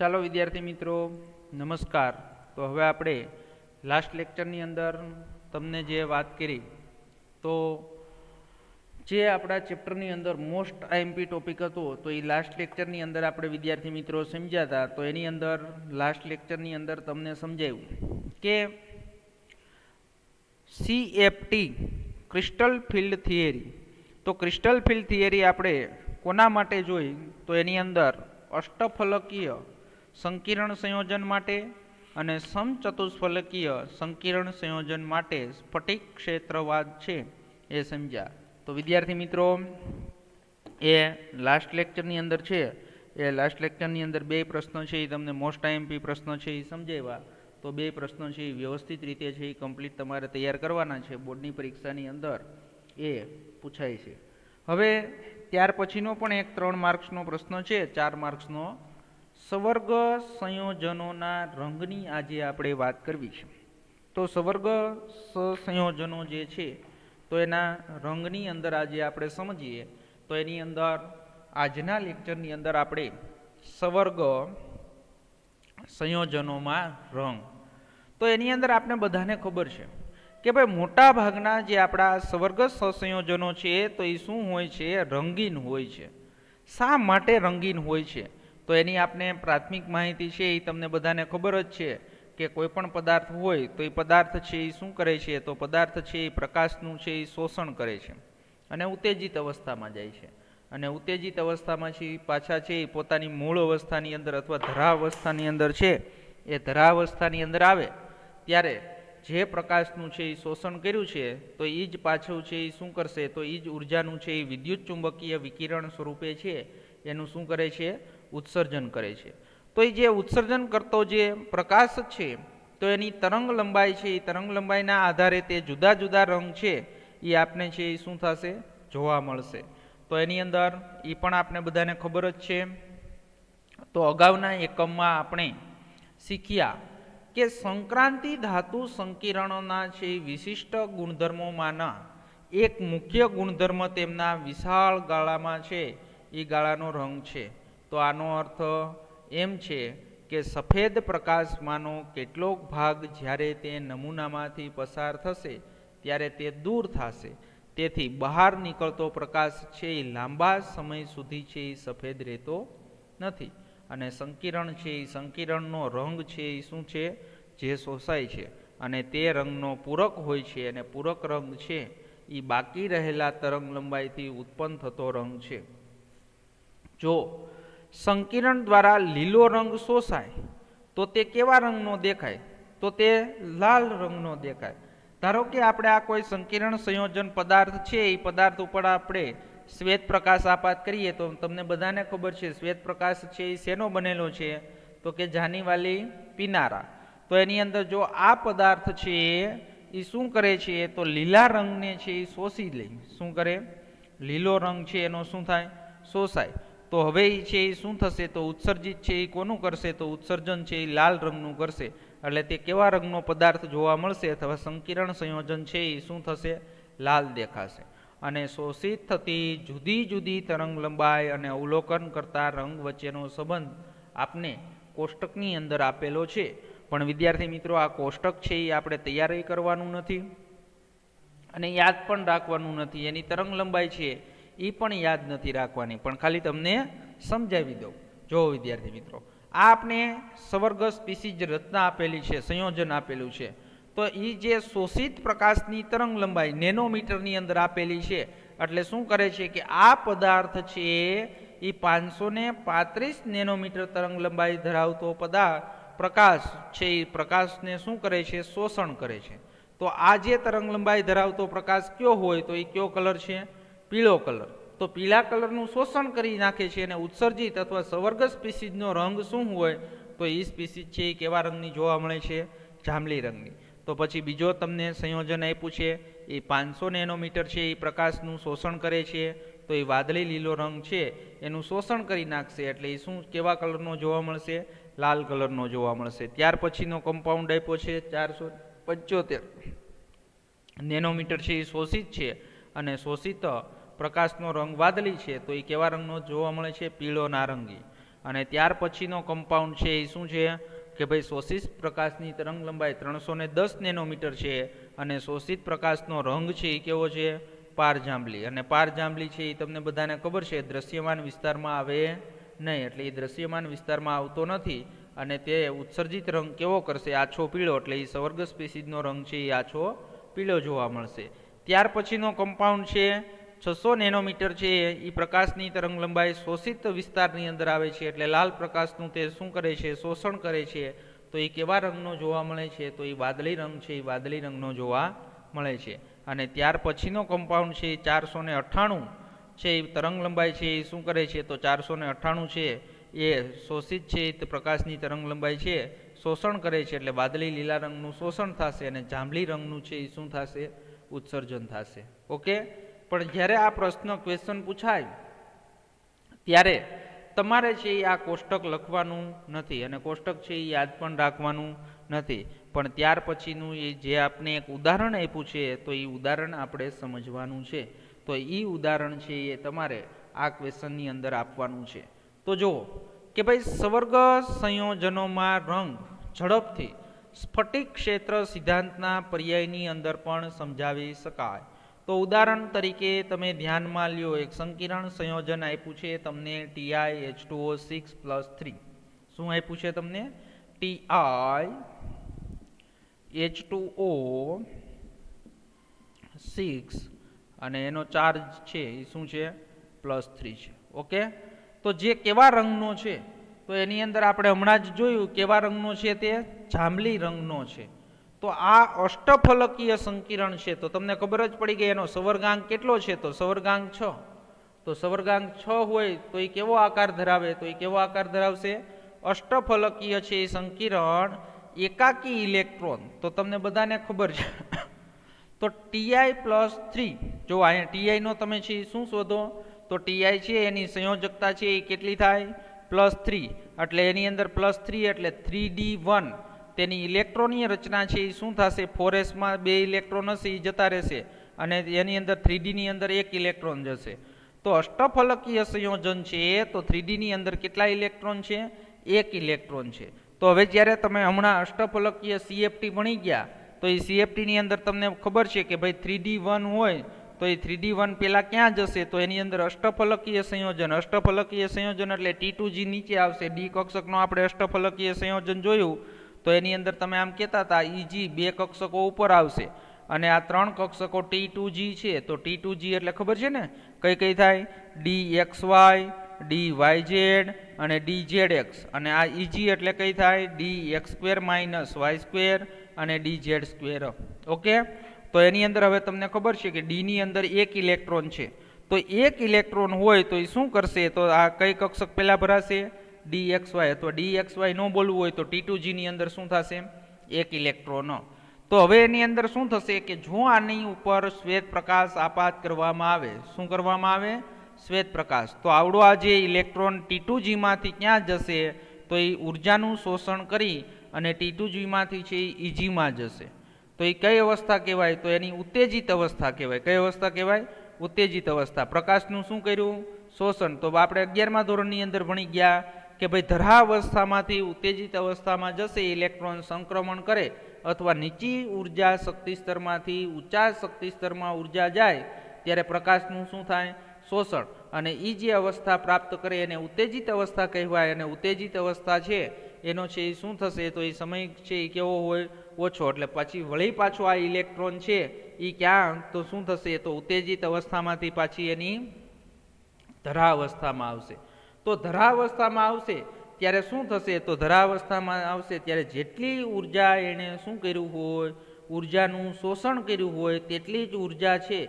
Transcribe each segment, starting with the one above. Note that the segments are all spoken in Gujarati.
ચાલો વિદ્યાર્થી મિત્રો નમસ્કાર તો હવે આપણે લાસ્ટ લેક્ચરની અંદર તમને જે વાત કરી તો જે આપણા ચેપ્ટરની અંદર મોસ્ટ આઈએમપી ટોપિક હતો તો એ લાસ્ટ લેક્ચરની અંદર આપણે વિદ્યાર્થી મિત્રો સમજ્યા હતા તો એની અંદર લાસ્ટ લેક્ચરની અંદર તમને સમજાયું કે C F T crystal field theory તો ક્રિસ્ટલ ફિલ્ડ થિયરી આપણે કોના માટે જોઈ તો એની અંદર અષ્ટફલકીય સંકીર્ણ સંયોજન માટે અને સમચતુષ્ફલકીય સંકીર્ણ સંયોજન માટે સ્ફટિક ક્ષેત્રવાદ છે એ સમજ્યા તો વિદ્યાર્થી મિત્રો એ લાસ્ટ લેક્ચરની અંદર છે એ લાસ્ટ લેક્ચરની અંદર બે પ્રશ્નો છે એ તમને મોસ્ટ આઈએમપી પ્રશ્નો છે એ સમજાવ્યા તો બે પ્રશ્નો છે એ વ્યવસ્થિત રીતે છે એ કમ્પ્લીટ તમારે તૈયાર કરવાના છે બોર્ડની પરીક્ષાની અંદર એ પૂછાય છે હવે ત્યાર પછીનો પણ એક ત્રણ માર્ક્સનો પ્રશ્ન છે ચાર માર્ક્સનો સવર્ગ સંયોજનોના રંગની આજે આપણે વાત કરવી છે તો સવર્ગ સંયોજનો જે છે તો એના રંગની અંદર આજે આપણે સમજીએ તો એની અંદર આજના લેક્ચરની અંદર આપણે સવર્ગ સંયોજનોમાં રંગ તો એની અંદર આપણે બધાને ખબર છે કે ભાઈ મોટા ભાગના જે આપણા સવર્ગ સંયોજનો છે તો એ શું હોય છે રંગીન હોય છે શા માટે રંગીન હોય છે તો એની આપને પ્રાથમિક માહિતી છે એ તમને બધાને ખબર જ છે કે કોઈપણ પદાર્થ હોય તો એ પદાર્થ છે એ શું કરે છે તો પદાર્થ છે એ પ્રકાશનું છે એ શોષણ કરે છે અને ઉત્તેજિત અવસ્થામાં જાય છે અને ઉત્તેજિત અવસ્થામાં છે પાછા છે એ પોતાની મૂળ અવસ્થાની અંદર અથવા ધરાવસ્થાની અંદર છે એ ધરાવસ્થાની અંદર આવે ત્યારે જે પ્રકાશનું છે એ શોષણ કર્યું છે તો એ જ પાછું છે એ શું કરશે તો એ જ ઉર્જાનું છે એ વિદ્યુત ચુંબકીય વિકિરણ સ્વરૂપે છે એનું શું કરે છે ઉત્સર્જન કરે છે તો એ જે ઉત્સર્જન કરતો જે પ્રકાશ છે તો એની તરંગ લંબાઈ છે એ તરંગ લંબાઈના આધારે તે જુદા જુદા રંગ છે એ આપને છે એ શું થશે જોવા મળશે તો એની અંદર એ પણ આપણે બધાને ખબર જ છે તો અગાઉના એકમમાં આપણે શીખ્યા કે સંક્રાંતિ ધાતુ સંકિરણોના છે વિશિષ્ટ ગુણધર્મોમાંના એક મુખ્ય ગુણધર્મ તેમના વિશાળ ગાળામાં છે એ ગાળાનો રંગ છે તો આનો અર્થ એમ છે કે સફેદ પ્રકાશમાંનો કેટલોક ભાગ જ્યારે તે નમૂનામાંથી પસાર થશે ત્યારે તે દૂર થશે તેથી બહાર નીકળતો પ્રકાશ છે એ લાંબા સમય સુધી છે એ સફેદ રહેતો નથી અને સંકિરણ છે એ સંકિરણનો રંગ છે એ શું છે જે શોષાય છે અને તે રંગનો પૂરક હોય છે અને પૂરક રંગ છે એ બાકી રહેલા તરંગ લંબાઈથી ઉત્પન્ન થતો રંગ છે જો સંકિરણ દ્વારા લીલો રંગ શોષાય તો તે કેવા રંગનો દેખાય તો તે લાલ રંગનો દેખાય ધારો કે આપણે આ કોઈ સંકિરણ સંયોજન પદાર્થ છે એ પદાર્થ ઉપર આપણે શ્વેત પ્રકાશ આપાત કરીએ તો તમને બધાને ખબર છે શ્વેત પ્રકાશ છે એ શેનો બનેલો છે તો કે જાનીવાલી પિનારા તો એની અંદર જો આ પદાર્થ છે એ શું કરે છે તો લીલા રંગને છે એ શોષી લે શું કરે લીલો રંગ છે એનો શું થાય શોષાય તો હવે એ છે એ શું થશે તો ઉત્સર્જિત છે એ કોનું કરશે તો ઉત્સર્જન છે એ લાલ રંગનું કરશે એટલે તે કેવા રંગનો પદાર્થ જોવા મળશે અથવા સંકિરણ સંયોજન છે એ શું થશે લાલ દેખાશે અને શોષિત થતી જુદી જુદી તરંગ લંબાઈ અને અવલોકન કરતા રંગ વચ્ચેનો સંબંધ આપને કોષ્ટકની અંદર આપેલો છે પણ વિદ્યાર્થી મિત્રો આ કોષ્ટક છે એ આપણે તૈયારી કરવાનું નથી અને યાદ પણ રાખવાનું નથી એની તરંગ લંબાઈ છે એ પણ યાદ નથી રાખવાની પણ ખાલી તમને સમજાવી દઉં જો વિદ્યાર્થી મિત્રો આ આપણે સ્વર્ગસ્થ પીસી જે રચના આપેલી છે સંયોજન આપેલું છે તો એ જે શોષિત પ્રકાશની તરંગ લંબાઈ નેનોમીટરની અંદર આપેલી છે એટલે શું કરે છે કે આ પદાર્થ છે એ પાંચસો ને પાંત્રીસ નેનોમીટર તરંગ લંબાઈ ધરાવતો પદાર્થ પ્રકાશ છે એ પ્રકાશને શું કરે છે શોષણ કરે છે તો આ જે તરંગ લંબાઈ ધરાવતો પ્રકાશ કયો હોય તો એ કયો કલર છે પીળો કલર તો પીળા કલરનું શોષણ કરી નાખે છે અને ઉત્સર્જિત અથવા સવર્ગ સ્પીસીઝનો રંગ શું હોય તો એ સ્પીસીઝ છે એ કેવા રંગની જોવા મળે છે જાંબલી રંગની તો પછી બીજો તમને સંયોજન આપ્યું છે એ પાંચસો નેનોમીટર છે એ પ્રકાશનું શોષણ કરે છે તો એ વાદળી લીલો રંગ છે એનું શોષણ કરી નાખશે એટલે એ શું કેવા કલરનો જોવા મળશે લાલ કલરનો જોવા મળશે ત્યાર પછીનો કમ્પાઉન્ડ આપ્યો છે ચારસો પંચોતેર નેનોમીટર છે એ શોષિત છે અને શોષિત પ્રકાશનો રંગ વાદળી છે તો એ કેવા રંગનો જોવા મળે છે પીળો નારંગી અને ત્યાર પછીનો કમ્પાઉન્ડ છે એ શું છે કે ભાઈ શોષિત પ્રકાશની તરંગ લંબાઈ ત્રણસો ને દસ નેનોમીટર છે અને શોષિત પ્રકાશનો રંગ છે એ કેવો છે પારજાંબલી અને પારજાંબલી છે એ તમને બધાને ખબર છે દ્રશ્યમાન વિસ્તારમાં આવે નહીં એટલે એ દ્રશ્યમાન વિસ્તારમાં આવતો નથી અને તે ઉત્સર્જિત રંગ કેવો કરશે આછો પીળો એટલે એ સ્વર્ગ સ્પેસીઝનો રંગ છે એ આછો પીળો જોવા મળશે ત્યાર પછીનો કમ્પાઉન્ડ છે છસો નેનોમીટર છે એ પ્રકાશની તરંગ લંબાઈ શોષિત વિસ્તારની અંદર આવે છે એટલે લાલ પ્રકાશનું તે શું કરે છે શોષણ કરે છે તો એ કેવા રંગનો જોવા મળે છે તો એ વાદળી રંગ છે એ વાદળી રંગનો જોવા મળે છે અને ત્યાર પછીનો કમ્પાઉન્ડ છે એ ચારસો ને અઠ્ઠાણું છે એ તરંગ લંબાઈ છે એ શું કરે છે તો ચારસો ને અઠ્ઠાણું છે એ શોષિત છે તે પ્રકાશની તરંગ લંબાઈ છે શોષણ કરે છે એટલે વાદળી લીલા રંગનું શોષણ થશે અને જાંબલી રંગનું છે એ શું થશે ઉત્સર્જન થશે ઓકે પણ જ્યારે આ પ્રશ્ન ક્વેશ્ચન પૂછાય ત્યારે તમારે છે એ આ કોષ્ટક લખવાનું નથી અને કોષ્ટક છે એ યાદ પણ રાખવાનું નથી પણ ત્યાર પછીનું એ જે આપને એક ઉદાહરણ આપ્યું છે તો એ ઉદાહરણ આપણે સમજવાનું છે તો એ ઉદાહરણ છે એ તમારે આ ક્વેશ્ચનની અંદર આપવાનું છે તો જુઓ કે ભાઈ સ્વર્ગ સંયોજનોમાં રંગ ઝડપથી સ્ફટિક ક્ષેત્ર સિદ્ધાંતના પર્યાયની અંદર પણ સમજાવી શકાય તો ઉદાહરણ તરીકે તમે ધ્યાનમાં લ્યો એક સંકિરણ સંયોજન આપ્યું છે તમને TI H two O six plus three શું આપ્યું છે તમને T I H two O six અને એનો ચાર્જ છે એ શું છે પ્લસ થ્રી છે ઓકે તો જે કેવા રંગનો છે તો એની અંદર આપણે હમણાં જ જોયું કેવા રંગનો છે તે જાંબલી રંગનો છે તો આ અષ્ટફલકીય સંકિરણ છે તો તમને ખબર જ પડી ગઈ એનો સવર્ગાંક કેટલો છે તો સવર્ગાંક છ તો સવર્ગાંક છ હોય તો એ કેવો આકાર ધરાવે તો એ કેવો આકાર ધરાવશે અષ્ટફલકીય છે એ સંકિરણ એકાકી ઇલેક્ટ્રોન તો તમને બધાને ખબર છે તો ટીઆઈ પ્લસ થ્રી જો અહીંયા ટીઆઈનો તમે છે શું શોધો તો ટીઆઈ છે એની સંયોજકતા છે એ કેટલી થાય પ્લસ થ્રી એટલે એની અંદર પ્લસ થ્રી એટલે થ્રી ડી વન તેની ઇલેક્ટ્રોનની રચના છે એ શું થશે ફોરેસ્ટમાં બે ઇલેક્ટ્રોન હશે એ જતા રહેશે અને એની અંદર થ્રીડીની અંદર એક ઇલેક્ટ્રોન જશે તો અષ્ટફલકીય સંયોજન છે એ તો થ્રીડીની અંદર કેટલા ઇલેક્ટ્રોન છે એક ઇલેક્ટ્રોન છે તો હવે જ્યારે તમે હમણાં અષ્ટફલકીય સીએફટી ભણી ગયા તો એ સીએફટીની અંદર તમને ખબર છે કે ભાઈ થ્રીડી વન હોય તો એ થ્રીડી વન પહેલાં ક્યાં જશે તો એની અંદર અષ્ટફલકીય સંયોજન અષ્ટફલકીય સંયોજન એટલે ટી ટુ જી નીચે આવશે ડી કક્ષકનો આપણે અષ્ટફલકીય સંયોજન જોયું તો એની અંદર તમે આમ કહેતા હતા ઈજી બે કક્ષકો ઉપર આવશે અને આ ત્રણ કક્ષકો ટી ટુ જી છે તો ટી ટુ જી એટલે ખબર છે ને કઈ કઈ થાય D X Y D Y Z અને ડી ઝેડ એક્સ અને આ ઈજી એટલે કઈ થાય D X square minus Y square અને ડી ઝેડ સ્ક્વેર ઓકે તો એની અંદર હવે તમને ખબર છે કે ડીની અંદર એક ઇલેક્ટ્રોન છે તો એક ઇલેક્ટ્રોન હોય તો એ શું કરશે તો આ કઈ કક્ષક પહેલાં ભરાશે ડી એક્સ વાય અથવા ડી એક્સ વાય ન બોલવું હોય તો ટી ટુ જીની અંદર શું થશે એક ઇલેક્ટ્રોન તો હવે એની અંદર શું થશે કે જો આની ઉપર શ્વેત પ્રકાશ આપાત કરવામાં આવે શું કરવામાં આવે શ્વેત પ્રકાશ તો આવડો આ જે ઇલેક્ટ્રોન ટી ટુ જીમાંથી ક્યાં જશે તો એ ઉર્જાનું શોષણ કરી અને ટી ટુ જીમાંથી છે એ ઇજીમાં જશે તો એ કઈ અવસ્થા કહેવાય તો એની ઉત્તેજિત અવસ્થા કહેવાય કઈ અવસ્થા કહેવાય ઉત્તેજિત અવસ્થા પ્રકાશનું શું કર્યું શોષણ તો આપણે અગિયારમા ધોરણની અંદર ભણી ગયા કે ભાઈ ધરાવસ્થામાંથી ઉત્તેજિત અવસ્થામાં જશે ઇલેક્ટ્રોન સંક્રમણ કરે અથવા નીચી ઉર્જા શક્તિ સ્તરમાંથી ઊંચા શક્તિ સ્તરમાં ઉર્જા જાય ત્યારે પ્રકાશનું શું થાય શોષણ અને એ જે અવસ્થા પ્રાપ્ત કરે એને ઉત્તેજિત અવસ્થા કહેવાય અને ઉત્તેજિત અવસ્થા છે એનો છે એ શું થશે તો એ સમય છે એ કેવો હોય ઓછો એટલે પછી વળી પાછો આ ઇલેક્ટ્રોન છે એ ક્યાં તો શું થશે તો ઉત્તેજિત અવસ્થામાંથી પાછી એની ધરા અવસ્થામાં આવશે તો ધરાવસ્થામાં આવશે ત્યારે શું થશે તો ધરાવસ્થામાં આવશે ત્યારે જેટલી ઉર્જા એણે શું કર્યું હોય ઉર્જાનું શોષણ કર્યું હોય તેટલી જ ઉર્જા છે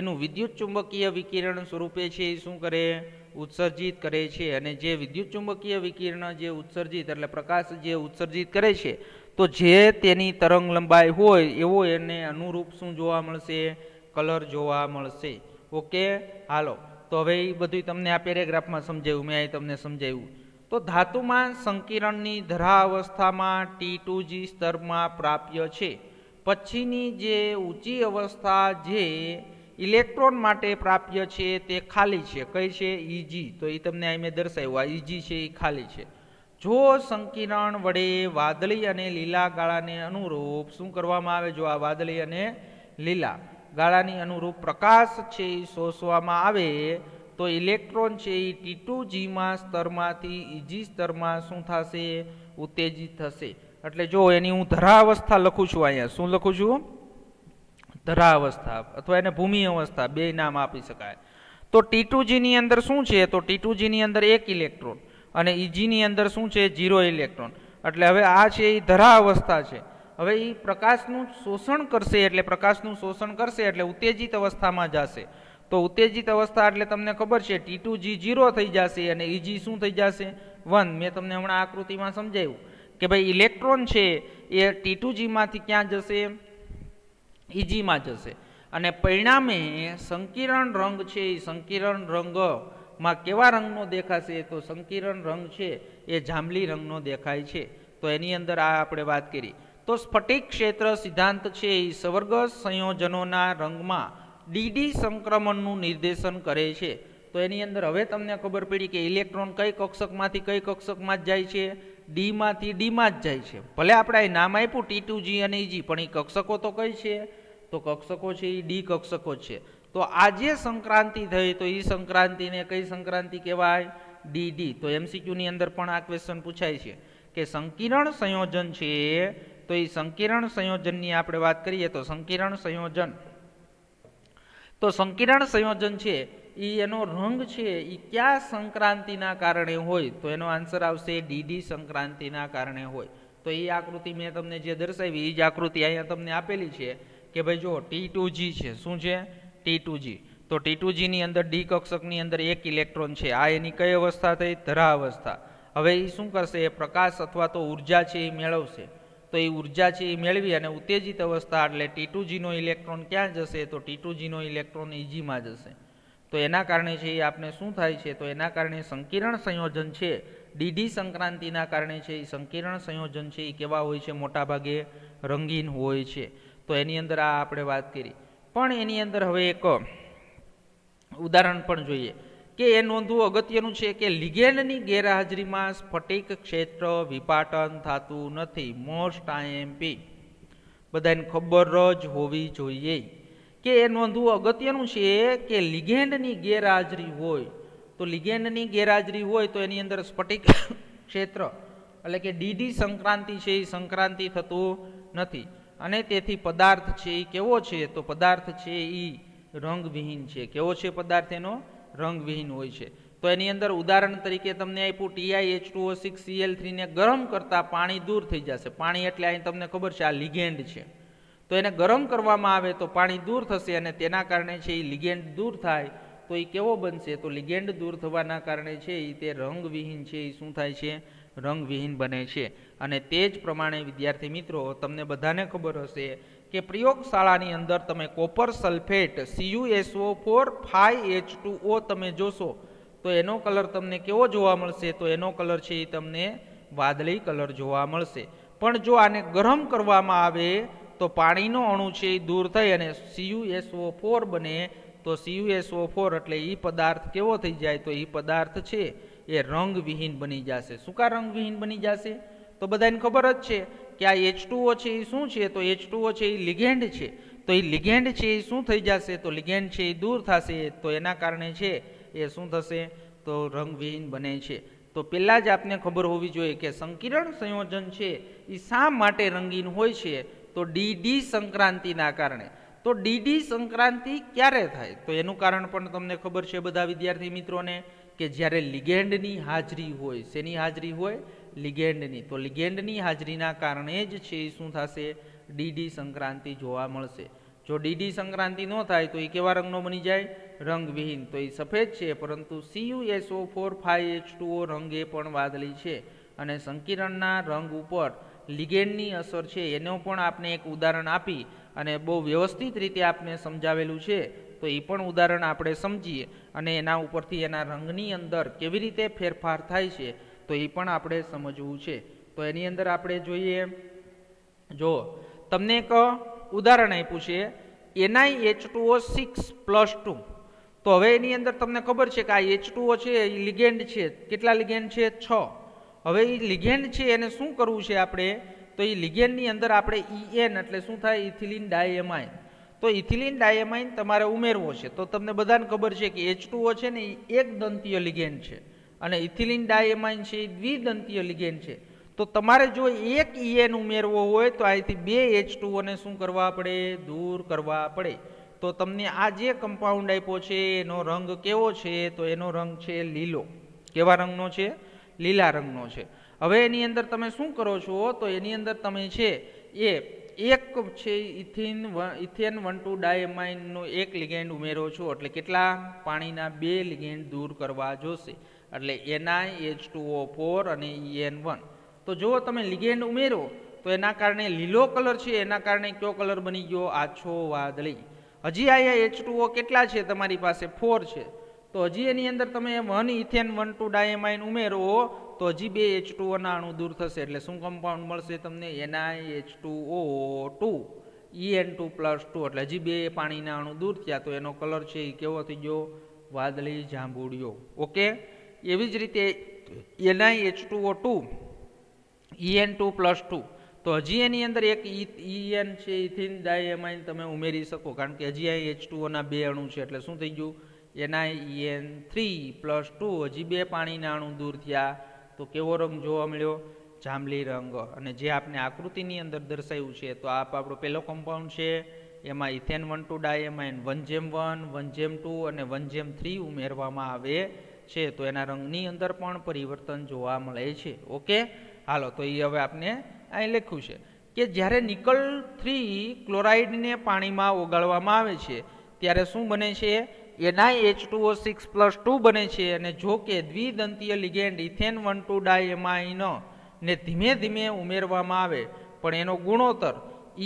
એનું વિદ્યુત ચુંબકીય વિકિરણ સ્વરૂપે છે એ શું કરે ઉત્સર્જિત કરે છે અને જે વિદ્યુત ચુંબકીય વિકિરણ જે ઉત્સર્જિત એટલે પ્રકાશ જે ઉત્સર્જિત કરે છે તો જે તેની તરંગ લંબાઈ હોય એવો એને અનુરૂપ શું જોવા મળશે કલર જોવા મળશે ઓકે હાલો તો હવે એ બધું તમને આ પેરેગ્રાફમાં સમજાવ્યું મેં અહીં તમને સમજાવ્યું તો ધાતુમાં સંકિરણની ધરા અવસ્થામાં ટી ટુ જી સ્તરમાં પ્રાપ્ય છે પછીની જે ઊંચી અવસ્થા જે ઇલેક્ટ્રોન માટે પ્રાપ્ય છે તે ખાલી છે કઈ છે ઈજી e તો એ તમને અહીં મેં દર્શાવ્યું આ ઈજી e છે એ ખાલી છે જો સંકિરણ વડે વાદળી અને લીલા ગાળાને અનુરૂપ શું કરવામાં આવે જો આ વાદળી અને લીલા ગાળાની અનુરૂપ પ્રકાશ છે એ શોષવામાં આવે તો ઇલેક્ટ્રોન છે એ ટી ટુ જીમાં સ્તરમાંથી ઇજી સ્તરમાં શું થશે ઉત્તેજિત થશે એટલે જો એની હું ધરાવસ્થા લખું છું અહીંયા શું લખું છું ધરાવસ્થા અથવા એને ભૂમિ અવસ્થા બે નામ આપી શકાય તો ટી ટુ જીની અંદર શું છે તો ટી ટુ જીની અંદર એક ઇલેક્ટ્રોન અને ઇજીની અંદર શું છે ઝીરો ઇલેક્ટ્રોન એટલે હવે આ છે એ ધરાવસ્થા છે હવે એ પ્રકાશનું શોષણ કરશે એટલે પ્રકાશનું શોષણ કરશે એટલે ઉત્તેજિત અવસ્થામાં જશે તો ઉત્તેજિત અવસ્થા એટલે તમને ખબર છે ટી ટુ જી જીરો થઈ જશે અને ઈજી e શું થઈ જશે વન મેં તમને હમણાં આકૃતિમાં સમજાવ્યું કે ભાઈ ઇલેક્ટ્રોન છે એ ટી ટુ જીમાંથી ક્યાં જશે ઈજીમાં e જશે અને પરિણામે સંકિરણ રંગ છે એ સંકિરણ રંગમાં કેવા રંગનો દેખાશે તો સંકિરણ રંગ છે એ જાંબલી રંગનો દેખાય છે તો એની અંદર આ આપણે વાત કરી તો સ્ફટિક ક્ષેત્ર સિદ્ધાંત છે એ સવર્ગ સંયોજનોના રંગમાં ડીડી સંક્રમણનું નિર્દેશન કરે છે તો એની અંદર હવે તમને ખબર પડી કે ઇલેક્ટ્રોન કઈ કક્ષકમાંથી કઈ કક્ષકમાં જ જાય છે ડીમાંથી ડીમાં જ જાય છે ભલે આપણે નામ આપ્યું ટી ટુ જી અને જી e પણ એ કક્ષકો તો કઈ છે તો કક્ષકો છે એ ડી કક્ષકો છે તો આજે સંક્રાંતિ થઈ તો એ સંક્રાંતિને કઈ સંક્રાંતિ કહેવાય ડીડી તો એમસીક્યુની અંદર પણ આ ક્વેશ્ચન પૂછાય છે કે સંકીર્ણ સંયોજન છે તો એ સંકીર્ણ સંયોજનની આપણે વાત કરીએ તો સંકીર્ણ સંયોજન તો સંકિરણ સંયોજન છે એ એનો રંગ છે એ કયા સંક્રાંતિના કારણે હોય તો એનો આન્સર આવશે ડીડી સંક્રાંતિના કારણે હોય તો એ આકૃતિ મેં તમને જે દર્શાવી એ જ આકૃતિ અહીંયા તમને આપેલી છે કે ભાઈ જો ટી ટુ જી છે શું છે ટી ટુ જી તો ટી ટુ જીની અંદર ડી કક્ષકની અંદર એક ઇલેક્ટ્રોન છે આ એની કઈ અવસ્થા થઈ ધરા અવસ્થા હવે એ શું કરશે એ પ્રકાશ અથવા તો ઉર્જા છે એ મેળવશે તો એ ઉર્જા છે એ મેળવી અને ઉત્તેજિત અવસ્થા એટલે ટીટુજીનો ઇલેક્ટ્રોન ક્યાં જશે તો ટીટુજીનો ટુ જીનો ઇલેક્ટ્રોન ઇજીમાં જશે તો એના કારણે છે એ આપણે શું થાય છે તો એના કારણે સંકીર્ણ સંયોજન છે ડીડી સંક્રાંતિના કારણે છે એ સંકીર્ણ સંયોજન છે એ કેવા હોય છે મોટાભાગે રંગીન હોય છે તો એની અંદર આ આપણે વાત કરી પણ એની અંદર હવે એક ઉદાહરણ પણ જોઈએ કે એ નોંધવું અગત્યનું છે કે લિગેન્ડની ગેરહાજરીમાં સ્ફટિક ક્ષેત્ર વિપાટન થતું નથી મોસ્ટ આઈએમપી બધાને ખબર જ હોવી જોઈએ કે એ નોંધવું અગત્યનું છે કે લિગેન્ડની ગેરહાજરી હોય તો લિગેન્ડની ગેરહાજરી હોય તો એની અંદર સ્ફટિક ક્ષેત્ર એટલે કે ડીડી સંક્રાંતિ છે એ સંક્રાંતિ થતું નથી અને તેથી પદાર્થ છે એ કેવો છે તો પદાર્થ છે એ રંગવિહીન છે કેવો છે પદાર્થ એનો રંગવિહીન હોય છે તો એની અંદર ઉદાહરણ તરીકે તમને આપ્યું TI H two six CL થ્રીને ગરમ કરતાં પાણી દૂર થઈ જશે પાણી એટલે અહીં તમને ખબર છે આ લિગેન્ડ છે તો એને ગરમ કરવામાં આવે તો પાણી દૂર થશે અને તેના કારણે છે એ લિગેન્ડ દૂર થાય તો એ કેવો બનશે તો લિગેન્ડ દૂર થવાના કારણે છે એ તે રંગવિહીન છે એ શું થાય છે રંગવિહીન બને છે અને તે જ પ્રમાણે વિદ્યાર્થી મિત્રો તમને બધાને ખબર હશે કે પ્રયોગશાળાની અંદર તમે copper sulphate CUSO four five H two O તમે જોશો તો એનો કલર તમને કેવો જોવા મળશે તો એનો કલર છે એ તમને વાદળી કલર જોવા મળશે પણ જો આને ગરમ કરવામાં આવે તો પાણીનો અણુ છે એ દૂર થઈ અને સીયુએસઓ ફોર બને તો સીયુએસઓ ફોર એટલે એ પદાર્થ કેવો થઈ જાય તો એ પદાર્થ છે એ રંગવિહીન બની જશે શું રંગવિહીન બની જશે તો બધાને ખબર જ છે કે આ એચ છે એ શું છે તો એચ છે એ લિગેન્ડ છે તો એ લિગેન્ડ છે એ શું થઈ જશે તો લિગેન્ડ છે એ દૂર થશે તો એના કારણે છે એ શું થશે તો રંગવિહીન બને છે તો પહેલાં જ આપને ખબર હોવી જોઈએ કે સંકિરણ સંયોજન છે એ શા માટે રંગીન હોય છે તો ડીડી સંક્રાંતિના કારણે તો ડીડી સંક્રાંતિ ક્યારે થાય તો એનું કારણ પણ તમને ખબર છે બધા વિદ્યાર્થી મિત્રોને કે જ્યારે લિગેન્ડની હાજરી હોય શેની હાજરી હોય લિગેન્ડની તો લિગેન્ડની હાજરીના કારણે જ છે એ શું થશે ડીડી સંક્રાંતિ જોવા મળશે જો ડીડી સંક્રાંતિ ન થાય તો એ કેવા રંગનો બની જાય રંગવિહીન તો એ સફેદ છે પરંતુ CUSO four five H two O રંગ એ પણ વાદળી છે અને સંકિરણના રંગ ઉપર લિગેન્ડની અસર છે એનો પણ આપણે એક ઉદાહરણ આપી અને બહુ વ્યવસ્થિત રીતે આપને સમજાવેલું છે તો એ પણ ઉદાહરણ આપણે સમજીએ અને એના ઉપરથી એના રંગની અંદર કેવી રીતે ફેરફાર થાય છે તો એ પણ આપણે સમજવું છે તો એની અંદર આપણે જોઈએ જો તમને એક ઉદાહરણ આપ્યું છે NI H two O six plus two તો હવે એની અંદર તમને ખબર છે કે આ એચ ટુઓ છે એ લિગેન્ડ છે કેટલા લિગેન્ડ છે છ હવે એ લિગેન્ડ છે એને શું કરવું છે આપણે તો એ લિગેન્ડની અંદર આપણે ઈ e એન એટલે શું થાય ઇથિલિન ડાયમાઇન તો ઇથિલિન ડાયમાઇન તમારે ઉમેરવો છે તો તમને બધાને ખબર છે કે એચ ટુઓ છે ને એ એક દંતીય લિગેન્ડ છે અને ઇથિલિન ડાયમાઇન છે એ દ્વિદંતીય લિગેન્ડ છે તો તમારે જો એક ઈએન ઉમેરવો હોય તો અહીંથી બે એચ ટુઓને શું કરવા પડે દૂર કરવા પડે તો તમને આ જે કમ્પાઉન્ડ આપ્યો છે એનો રંગ કેવો છે તો એનો રંગ છે લીલો કેવા રંગનો છે લીલા રંગનો છે હવે એની અંદર તમે શું કરો છો તો એની અંદર તમે છે એ એક છે ઇથિન ઇથેન વન ટુ ડાયમાઇનનો એક લિગેન્ડ ઉમેરો છો એટલે કેટલા પાણીના બે લિગેન્ડ દૂર કરવા જોશે એટલે N I H two O four અને ઈ એન વન તો જો તમે લિગેન્ડ ઉમેરો તો એના કારણે લીલો કલર છે એના કારણે કયો કલર બની ગયો આછો વાદળી હજી અહીંયા એચ ટુ ઓ કેટલા છે તમારી પાસે ફોર છે તો હજી એની અંદર તમે one ethane one two diamine ઉમેરો તો હજી બે એચ ઓના અણુ દૂર થશે એટલે શું કમ્પાઉન્ડ મળશે તમને N I H two O two E N two plus two એટલે હજી બે પાણીના અણુ દૂર થયા તો એનો કલર છે એ કેવો થઈ ગયો વાદળી જાંબુડિયો ઓકે એવી જ રીતે NI H two O two EN two plus two તો હજી એની અંદર એક ઈએન e, e છે ઇથિન ડાયએમાઇન તમે ઉમેરી શકો કારણ કે હજી અહીં એચ ટુઓના બે અણુ છે એટલે શું થઈ ગયું NI EN three plus two હજી બે પાણીના અણુ દૂર થયા તો કેવો રંગ જોવા મળ્યો જાંબલી રંગ અને જે આપણે આકૃતિની અંદર દર્શાવ્યું છે તો આ આપણો પહેલો કમ્પાઉન્ડ છે એમાં ethane one two diamine one જેમ વન વન જેમ ટુ અને વન જેમ થ્રી ઉમેરવામાં આવે છે તો એના રંગની અંદર પણ પરિવર્તન જોવા મળે છે ઓકે હાલો તો એ હવે આપણે અહીં લખ્યું છે કે જ્યારે નિકલ થ્રી ક્લોરાઇડને પાણીમાં ઓગાળવામાં આવે છે ત્યારે શું બને છે એના H two O six plus two બને છે અને જો કે દ્વિદંતીય ligand ethane one two diamine ને ધીમે ધીમે ઉમેરવામાં આવે પણ એનો ગુણોત્તર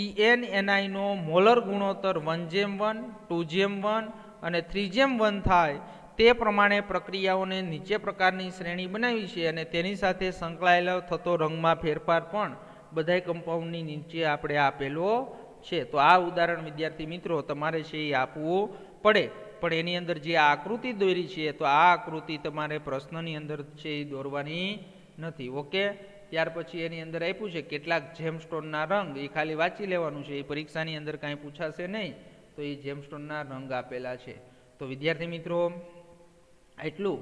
ઈએન એનઆઈનો મોલર ગુણોત્તર વન જેમ વન ટુ જેમ વન અને થ્રી જેમ વન થાય તે પ્રમાણે પ્રક્રિયાઓને નીચે પ્રકારની શ્રેણી બનાવી છે અને તેની સાથે સંકળાયેલો થતો રંગમાં ફેરફાર પણ બધાય કમ્પાઉન્ડની નીચે આપણે આપેલો છે તો આ ઉદાહરણ વિદ્યાર્થી મિત્રો તમારે છે એ આપવું પડે પણ એની અંદર જે આકૃતિ દોરી છે તો આ આકૃતિ તમારે પ્રશ્નની અંદર છે એ દોરવાની નથી ઓકે ત્યાર પછી એની અંદર આપ્યું છે કેટલાક જેમસ્ટોનના રંગ એ ખાલી વાંચી લેવાનું છે એ પરીક્ષાની અંદર કાંઈ પૂછાશે નહીં તો એ જેમસ્ટોનના રંગ આપેલા છે તો વિદ્યાર્થી મિત્રો એટલું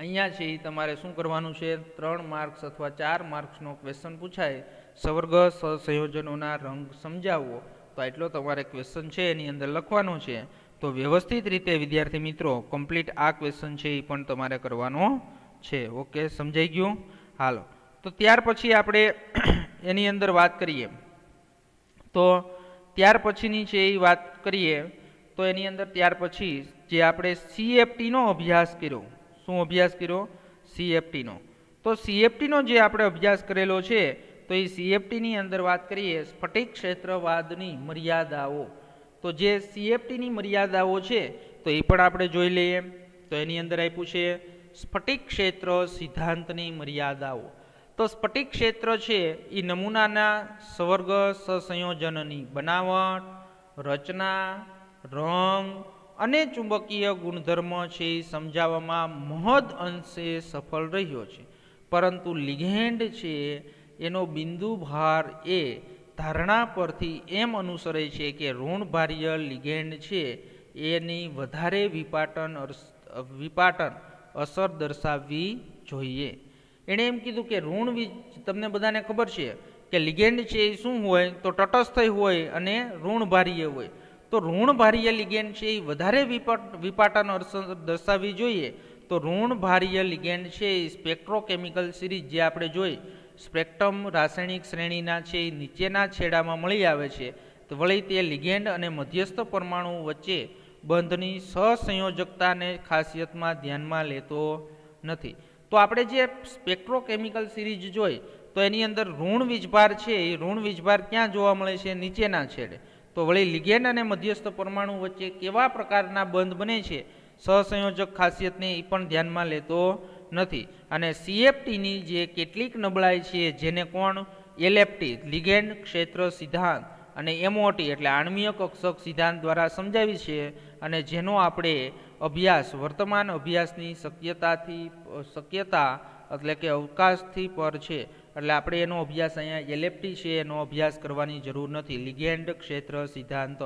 અહીંયા છે તમારે શું કરવાનું છે ત્રણ માર્ક્સ અથવા ચાર માર્ક્સનો ક્વેશ્ચન પૂછાય સવર્ગ સહસંયોજનોના રંગ સમજાવવો તો એટલો તમારે ક્વેશ્ચન છે એની અંદર લખવાનો છે તો વ્યવસ્થિત રીતે વિદ્યાર્થી મિત્રો કમ્પ્લીટ આ ક્વેશ્ચન છે એ પણ તમારે કરવાનો છે ઓકે સમજાઈ ગયું હાલો તો ત્યાર પછી આપણે એની અંદર વાત કરીએ તો ત્યાર પછીની છે એ વાત કરીએ તો એની અંદર ત્યાર પછી જે આપણે સીએફટીનો અભ્યાસ કર્યો શું અભ્યાસ કર્યો સીએફટીનો તો સીએફટીનો જે આપણે અભ્યાસ કરેલો છે તો એ સીએફટીની અંદર વાત કરીએ સ્ફટિક ક્ષેત્રવાદની મર્યાદાઓ તો જે સીએફટીની મર્યાદાઓ છે તો એ પણ આપણે જોઈ લઈએ તો એની અંદર આપ્યું છે સ્ફટિક ક્ષેત્ર સિદ્ધાંતની મર્યાદાઓ તો સ્ફટિક ક્ષેત્ર છે એ નમૂનાના સ્વર્ગ સસંયોજનની બનાવટ રચના રંગ અને ચુંબકીય ગુણધર્મ છે એ સમજાવવામાં મહદ અંશે સફળ રહ્યો છે પરંતુ લિગેન્ડ છે એનો બિંદુ ભાર એ ધારણા પરથી એમ અનુસરે છે કે ઋણભાર્ય લિગેન્ડ છે એની વધારે વિપાટન વિપાટન અસર દર્શાવવી જોઈએ એણે એમ કીધું કે ઋણ તમને બધાને ખબર છે કે લિગેન્ડ છે એ શું હોય તો તટસ્થ હોય અને ઋણભાર્ય હોય તો ઋણભાર્ય લિગેન્ડ છે એ વધારે વિપટ વિપાટાનો અસર દર્શાવવી જોઈએ તો ઋણભાર્ય લિગેન્ડ છે એ સ્પેક્ટ્રોકેમિકલ સિરીઝ જે આપણે જોઈ સ્પેક્ટ્રમ રાસાયણિક શ્રેણીના છે એ નીચેના છેડામાં મળી આવે છે તો વળી તે લિગેન્ડ અને મધ્યસ્થ પરમાણુ વચ્ચે બંધની સહસંયોજકતાને ખાસિયતમાં ધ્યાનમાં લેતો નથી તો આપણે જે સ્પેક્ટ્રોકેમિકલ સિરીઝ જોઈ તો એની અંદર ઋણ વીજભાર છે એ ઋણ વીજભાર ક્યાં જોવા મળે છે નીચેના છેડે તો વળી લિગેન અને મધ્યસ્થ પરમાણુ વચ્ચે કેવા પ્રકારના બંધ બને છે સહસંયોજક ખાસિયતને એ પણ ધ્યાનમાં લેતો નથી અને સીએફટીની જે કેટલીક નબળાઈ છે જેને કોણ એલએફટી લિગેન્ડ ક્ષેત્ર સિદ્ધાંત અને એમઓટી એટલે આણ્વીય કક્ષક સિદ્ધાંત દ્વારા સમજાવી છે અને જેનો આપણે અભ્યાસ વર્તમાન અભ્યાસની શક્યતાથી શક્યતા એટલે કે અવકાશથી પર છે એટલે આપણે એનો અભ્યાસ અહીંયા એલએફટી છે એનો અભ્યાસ કરવાની જરૂર નથી લિગેન્ડ ક્ષેત્ર સિદ્ધાંત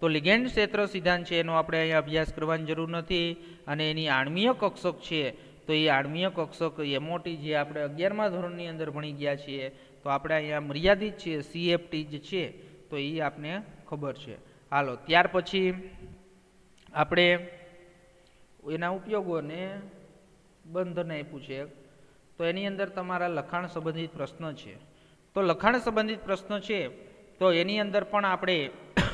તો લિગેન્ડ ક્ષેત્ર સિદ્ધાંત છે એનો આપણે અહીંયા અભ્યાસ કરવાની જરૂર નથી અને એની આણમીય કક્ષક છે તો એ આણ્મીય કક્ષક એમઓટી જે આપણે અગિયારમા ધોરણની અંદર ભણી ગયા છીએ તો આપણે અહીંયા મર્યાદિત છીએ સીએફટી જે છે તો એ આપણે ખબર છે હાલો ત્યાર પછી આપણે એના ઉપયોગોને બંધન આપ્યું છે તો એની અંદર તમારા લખાણ સંબંધિત પ્રશ્ન છે તો લખાણ સંબંધિત પ્રશ્ન છે તો એની અંદર પણ આપણે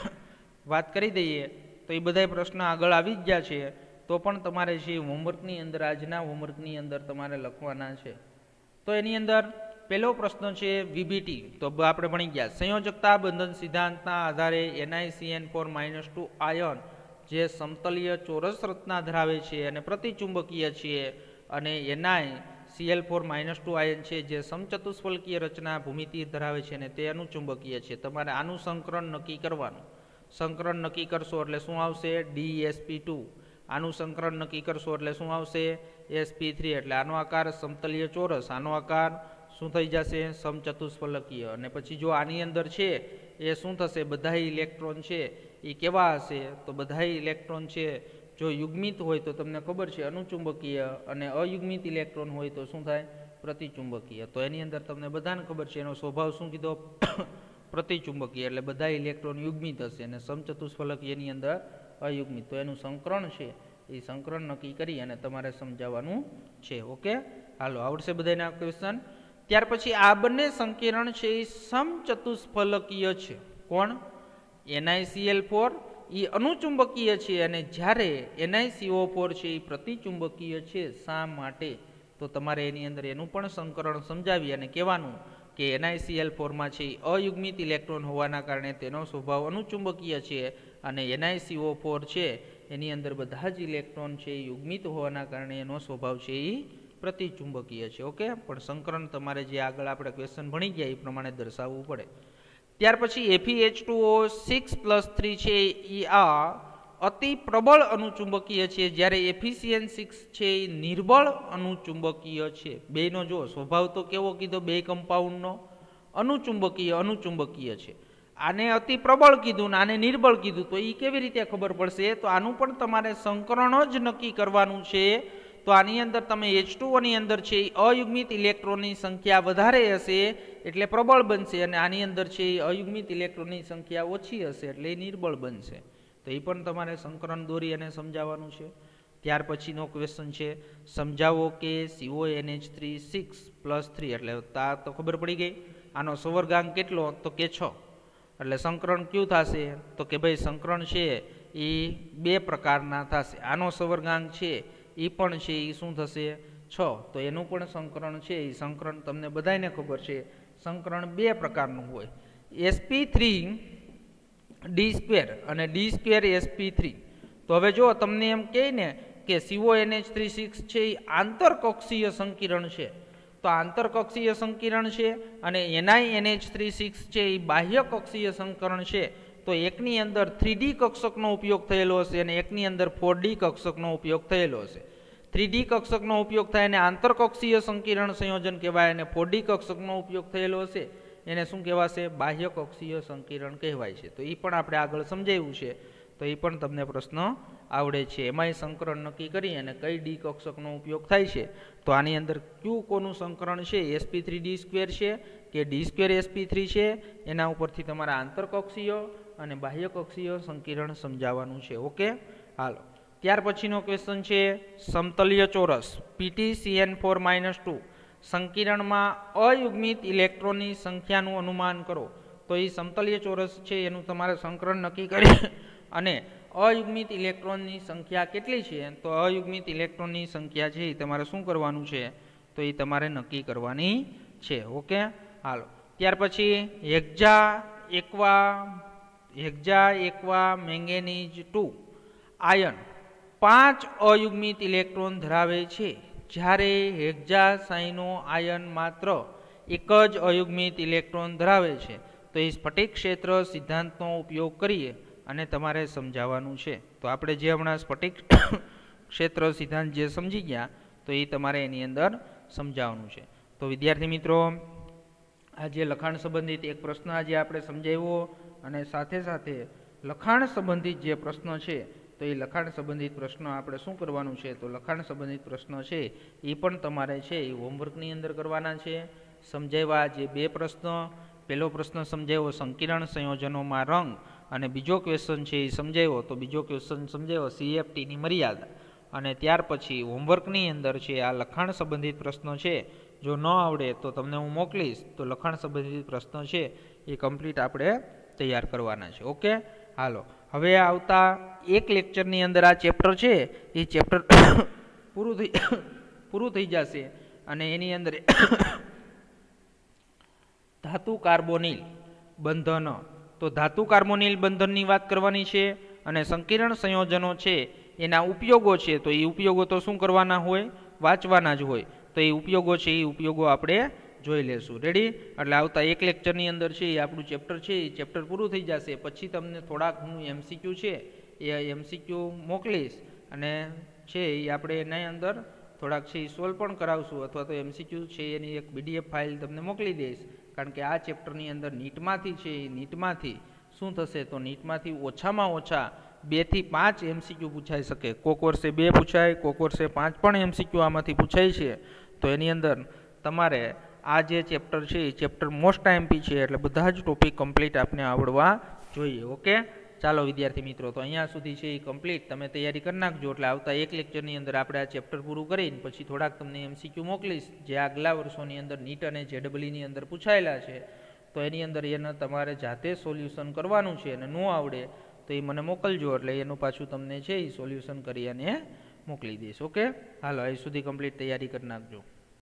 વાત કરી દઈએ તો એ બધા પ્રશ્ન આગળ આવી જ ગયા છે તો પણ તમારે જે હોમવર્કની અંદર આજના હોમવર્કની અંદર તમારે લખવાના છે તો એની અંદર પહેલો પ્રશ્ન છે વીબીટી તો આપણે ભણી ગયા સંયોજકતા બંધન સિદ્ધાંતના આધારે એનઆઈસીએન ફોર માઇનસ ટુ આયન જે સમતલીય ચોરસ રચના ધરાવે છે અને પ્રતિચુંબકીય છે અને NI CL four minus two આયન છે જે સમચતુષ્ફલકીય રચના ભૂમિતિ ધરાવે છે અને તે અનુચુંબકીય છે તમારે આનું સંકરણ નક્કી કરવાનું સંકરણ નક્કી કરશો એટલે શું આવશે ડી એસપી ટુ આનું સંકરણ નક્કી કરશો એટલે શું આવશે એસપી થ્રી એટલે આનો આકાર સમતલીય ચોરસ આનો આકાર શું થઈ જશે સમચતુષ્ફલકીય અને પછી જો આની અંદર છે એ શું થશે બધા ઇલેક્ટ્રોન છે એ કેવા હશે તો બધા ઇલેક્ટ્રોન છે જો યુગ્મિત હોય તો તમને ખબર છે અનુચુંબકીય અને અયુગ્મિત ઇલેક્ટ્રોન હોય તો શું થાય પ્રતિચુંબકીય તો એની અંદર તમને બધાને ખબર છે એનો સ્વભાવ શું કીધો પ્રતિચુંબકીય એટલે બધા ઇલેક્ટ્રોન યુગ્મિત હશે અને સમચતુષ્ફલક એની અંદર અયુગ્મિત તો એનું સંકરણ છે એ સંકરણ નક્કી કરી અને તમારે સમજાવવાનું છે ઓકે હાલો આવડશે બધાને આ ક્વેશ્ચન ત્યાર પછી આ બંને સંકીર્ણ છે એ સમચતુષ્ફલકીય છે કોણ એનઆઈસીએલ ફોર એ અનુચુંબકીય છે અને જ્યારે એનઆઈસીઓ ફોર છે એ પ્રતિચુંબકીય છે શા માટે તો તમારે એની અંદર એનું પણ સંકરણ સમજાવી અને કહેવાનું કે એનઆઈસીએલ ફોરમાં છે એ અયુગ્મિત ઇલેક્ટ્રોન હોવાના કારણે તેનો સ્વભાવ અનુચુંબકીય છે અને એનઆઈસીઓ ફોર છે એની અંદર બધા જ ઇલેક્ટ્રોન છે એ યુગ્મિત હોવાના કારણે એનો સ્વભાવ છે એ પ્રતિચુંબકીય છે ઓકે પણ સંકરણ તમારે જે આગળ આપણે ક્વેશ્ચન ભણી ગયા એ પ્રમાણે દર્શાવવું પડે ત્યાર પછી FE FEH two O six plus three છે એ આ અતિ પ્રબળ અનુચુંબકીય છે જ્યારે એફિશિયન સિક્સ e છે એ નિર્બળ અનુચુંબકીય છે બેનો જો સ્વભાવ તો કેવો કીધો બે કમ્પાઉન્ડનો અનુચુંબકીય અનુચુંબકીય છે આને અતિ પ્રબળ કીધું ને આને નિર્બળ કીધું તો એ કેવી રીતે ખબર પડશે તો આનું પણ તમારે સંકરણ જ નક્કી કરવાનું છે તો આની અંદર તમે એચ ટુઓની અંદર છે અયુગ્મિત ઇલેક્ટ્રોનની સંખ્યા વધારે હશે એટલે પ્રબળ બનશે અને આની અંદર છે એ અયુગ્મિત ઇલેક્ટ્રોનની સંખ્યા ઓછી હશે એટલે એ નિર્બળ બનશે તો એ પણ તમારે સંકરણ દોરી અને સમજાવવાનું છે ત્યાર પછીનો ક્વેશ્ચન છે સમજાવો કે CO NH three six plus three એટલે તા તો ખબર પડી ગઈ આનો સવર્ગાંક કેટલો તો કે છ એટલે સંકરણ કયું થશે તો કે ભાઈ સંકરણ છે એ બે પ્રકારના થશે આનો સવર્ગાંક છે એ પણ છે એ શું થશે છ તો એનું પણ સંકરણ છે એ સંકરણ તમને બધાને ખબર છે સંકરણ બે પ્રકારનું હોય એસપી થ્રી ડી સ્ક્વેર અને ડી સ્ક્વેર એસપી થ્રી તો હવે જો તમને એમ કહે ને કે સીઓ એનએચ થ્રી સિક્સ છે એ આંતરકક્ષીય સંકિરણ છે તો આંતરકક્ષીય સંકિરણ છે અને એનઆઈ એનએચ થ્રી સિક્સ છે એ બાહ્ય કક્ષીય સંકરણ છે તો એકની અંદર થ્રી ડી કક્ષકનો ઉપયોગ થયેલો હશે અને એકની અંદર ફોર ડી કક્ષકનો ઉપયોગ થયેલો હશે થ્રી ડી કક્ષકનો ઉપયોગ થાય એને આંતરકક્ષીય સંકિરણ સંયોજન કહેવાય અને ફોરડી કક્ષકનો ઉપયોગ થયેલો હશે એને શું કહેવાશે બાહ્ય કક્ષીય સંકિરણ કહેવાય છે તો એ પણ આપણે આગળ સમજાવ્યું છે તો એ પણ તમને પ્રશ્ન આવડે છે એમાંય સંકરણ નક્કી કરી અને કઈ ડી કક્ષકનો ઉપયોગ થાય છે તો આની અંદર ક્યુ કોનું સંકરણ છે એસપી થ્રી ડી સ્ક્વેર છે કે ડી સ્ક્વેર એસપી થ્રી છે એના ઉપરથી તમારા આંતરકક્ષીય અને બાહ્યકક્ષીય સંકિરણ સમજાવવાનું છે ઓકે હાલો ત્યાર પછીનો ક્વેશ્ચન છે સમતલીય ચોરસ PT CN four minus two સંકિરણમાં અયુગ્મિત ઇલેક્ટ્રોનની સંખ્યાનું અનુમાન કરો તો એ સમતલીય ચોરસ છે એનું તમારે સંકરણ નક્કી કરી અને અયુગ્મિત ઇલેક્ટ્રોનની સંખ્યા કેટલી છે તો અયુગ્મિત ઇલેક્ટ્રોનની સંખ્યા છે એ તમારે શું કરવાનું છે તો એ તમારે નક્કી કરવાની છે ઓકે હાલો ત્યાર પછી hexa aqua hexa aqua manganese two આયન પાંચ અયુગ્મિત ઇલેક્ટ્રોન ધરાવે છે જ્યારે હેક્ઝા સાઇનો આયન માત્ર એક જ અયુગ્મિત ઇલેક્ટ્રોન ધરાવે છે તો એ સ્ફટિક ક્ષેત્ર સિદ્ધાંતનો ઉપયોગ કરીએ અને તમારે સમજાવવાનું છે તો આપણે જે હમણાં સ્ફટિક ક્ષેત્ર સિદ્ધાંત જે સમજી ગયા તો એ તમારે એની અંદર સમજાવવાનું છે તો વિદ્યાર્થી મિત્રો આજે લખાણ સંબંધિત એક પ્રશ્ન આજે આપણે સમજાવ્યો અને સાથે સાથે લખાણ સંબંધિત જે પ્રશ્ન છે તો એ લખાણ સંબંધિત પ્રશ્ન આપણે શું કરવાનું છે તો લખાણ સંબંધિત પ્રશ્ન છે એ પણ તમારે છે એ હોમવર્કની અંદર કરવાના છે સમજાવ્યા જે બે પ્રશ્ન પહેલો પ્રશ્ન સમજાવ્યો સંકીર્ણ સંયોજનોમાં રંગ અને બીજો ક્વેશ્ચન છે એ સમજાવ્યો તો બીજો ક્વેશ્ચન સમજાવ્યો સીએફટીની મર્યાદા અને ત્યાર પછી હોમવર્કની અંદર છે આ લખાણ સંબંધિત પ્રશ્નો છે જો ન આવડે તો તમને હું મોકલીશ તો લખાણ સંબંધિત પ્રશ્નો છે એ કમ્પ્લીટ આપણે તૈયાર કરવાના છે ઓકે હાલો હવે આવતા એક લેક્ચરની અંદર આ ચેપ્ટર છે એ ચેપ્ટર પૂરું થઈ પૂરું થઈ જશે અને એની અંદર ધાતુ કાર્બોનિલ બંધન તો ધાતુ કાર્બોનિલ બંધનની વાત કરવાની છે અને સંકીર્ણ સંયોજનો છે એના ઉપયોગો છે તો એ ઉપયોગો તો શું કરવાના હોય વાંચવાના જ હોય તો એ ઉપયોગો છે એ ઉપયોગો આપણે જોઈ લેશું રેડી એટલે આવતા એક લેક્ચરની અંદર છે એ આપણું ચેપ્ટર છે એ ચેપ્ટર પૂરું થઈ જશે પછી તમને થોડાક હું એમસીક્યુ છે એ એમસીક્યુ મોકલીશ અને છે એ આપણે એના અંદર થોડાક છે એ સોલ્વ પણ કરાવશું અથવા તો એમસીક્યુ છે એની એક પીડીએફ ફાઇલ તમને મોકલી દઈશ કારણ કે આ ચેપ્ટરની અંદર નીટમાંથી છે એ નીટમાંથી શું થશે તો નીટમાંથી ઓછામાં ઓછા બેથી પાંચ એમસીક્યુ પૂછાઈ શકે કોક વર્ષે બે પૂછાય કોક વર્ષે પાંચ પણ એમસીક્યુ આમાંથી પૂછાય છે તો એની અંદર તમારે આ જે ચેપ્ટર છે એ ચેપ્ટર મોસ્ટ આઈએમપી છે એટલે બધા જ ટોપિક કમ્પ્લીટ આપને આવડવા જોઈએ ઓકે ચાલો વિદ્યાર્થી મિત્રો તો અહીંયા સુધી છે એ કમ્પ્લીટ તમે તૈયારી કરી નાખજો એટલે આવતા એક લેક્ચરની અંદર આપણે આ ચેપ્ટર પૂરું કરીને પછી થોડાક તમને એમસીક્યુ મોકલીશ જે આગલા વર્ષોની અંદર નીટ અને જેડબલીની અંદર પૂછાયેલા છે તો એની અંદર એને તમારે જાતે સોલ્યુશન કરવાનું છે અને ન આવડે તો એ મને મોકલજો એટલે એનું પાછું તમને છે એ સોલ્યુશન કરી અને મોકલી દઈશ ઓકે હાલો અહીં સુધી કમ્પ્લીટ તૈયારી કરી નાખજો